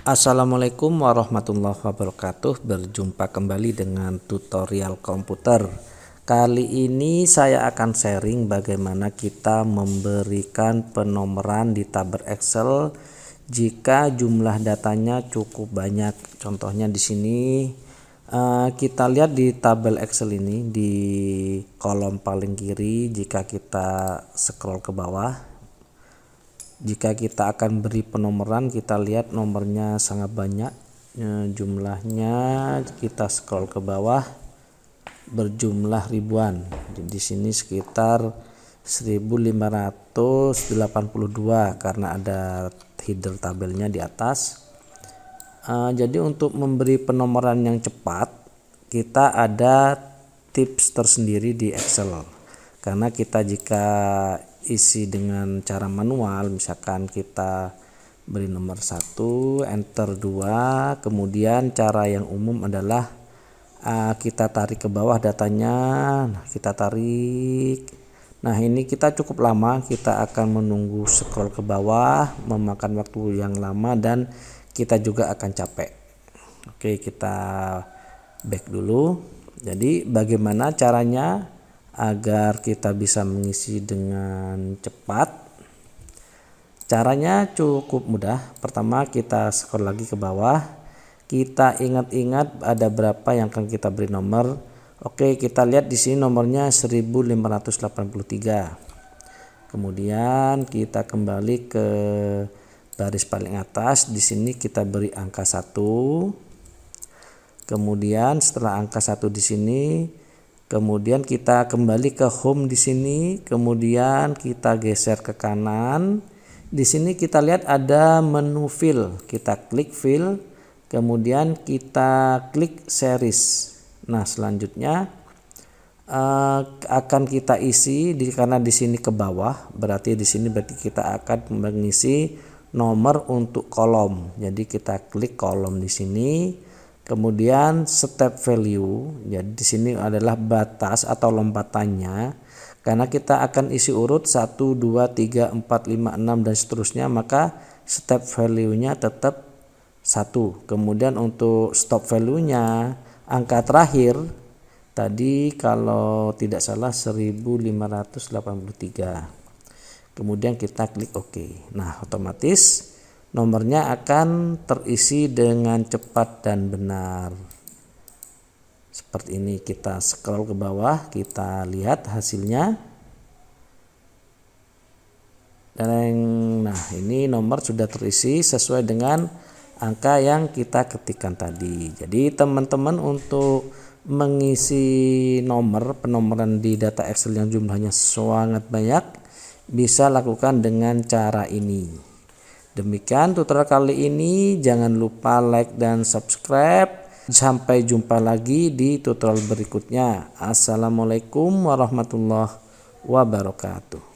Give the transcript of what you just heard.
Assalamualaikum warahmatullahi wabarakatuh Berjumpa kembali dengan tutorial komputer Kali ini saya akan sharing bagaimana kita memberikan penomoran di tabel Excel Jika jumlah datanya cukup banyak Contohnya di sini eh, kita lihat di tabel Excel ini di kolom paling kiri jika kita scroll ke bawah jika kita akan beri penomoran kita lihat nomornya sangat banyak ya, jumlahnya kita scroll ke bawah berjumlah ribuan di sini sekitar 1582 karena ada header tabelnya di atas eh, jadi untuk memberi penomoran yang cepat kita ada tips tersendiri di Excel karena kita jika isi dengan cara manual misalkan kita beri nomor satu enter 2 kemudian cara yang umum adalah uh, kita tarik ke bawah datanya nah, kita tarik nah ini kita cukup lama kita akan menunggu scroll ke bawah memakan waktu yang lama dan kita juga akan capek oke kita back dulu jadi bagaimana caranya agar kita bisa mengisi dengan cepat caranya cukup mudah pertama kita scroll lagi ke bawah kita ingat-ingat ada berapa yang akan kita beri nomor oke kita lihat di sini nomornya 1583 kemudian kita kembali ke baris paling atas di sini kita beri angka 1 kemudian setelah angka 1 di sini Kemudian kita kembali ke home di sini, kemudian kita geser ke kanan. Di sini kita lihat ada menu fill, kita klik fill, kemudian kita klik series. Nah, selanjutnya eh, akan kita isi di karena di sini ke bawah, berarti di sini berarti kita akan mengisi nomor untuk kolom. Jadi kita klik kolom di sini Kemudian step value, jadi ya, di sini adalah batas atau lompatannya karena kita akan isi urut 1 2 3 4 5 6 dan seterusnya maka step value-nya tetap 1. Kemudian untuk stop value-nya angka terakhir tadi kalau tidak salah 1583. Kemudian kita klik OK. Nah, otomatis nomornya akan terisi dengan cepat dan benar seperti ini kita scroll ke bawah kita lihat hasilnya dan nah ini nomor sudah terisi sesuai dengan angka yang kita ketikkan tadi jadi teman-teman untuk mengisi nomor penomoran di data Excel yang jumlahnya sangat banyak bisa lakukan dengan cara ini Demikian tutorial kali ini, jangan lupa like dan subscribe. Sampai jumpa lagi di tutorial berikutnya. Assalamualaikum warahmatullahi wabarakatuh.